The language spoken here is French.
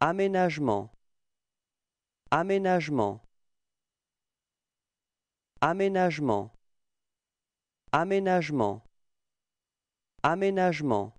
Aménagement Aménagement Aménagement Aménagement Aménagement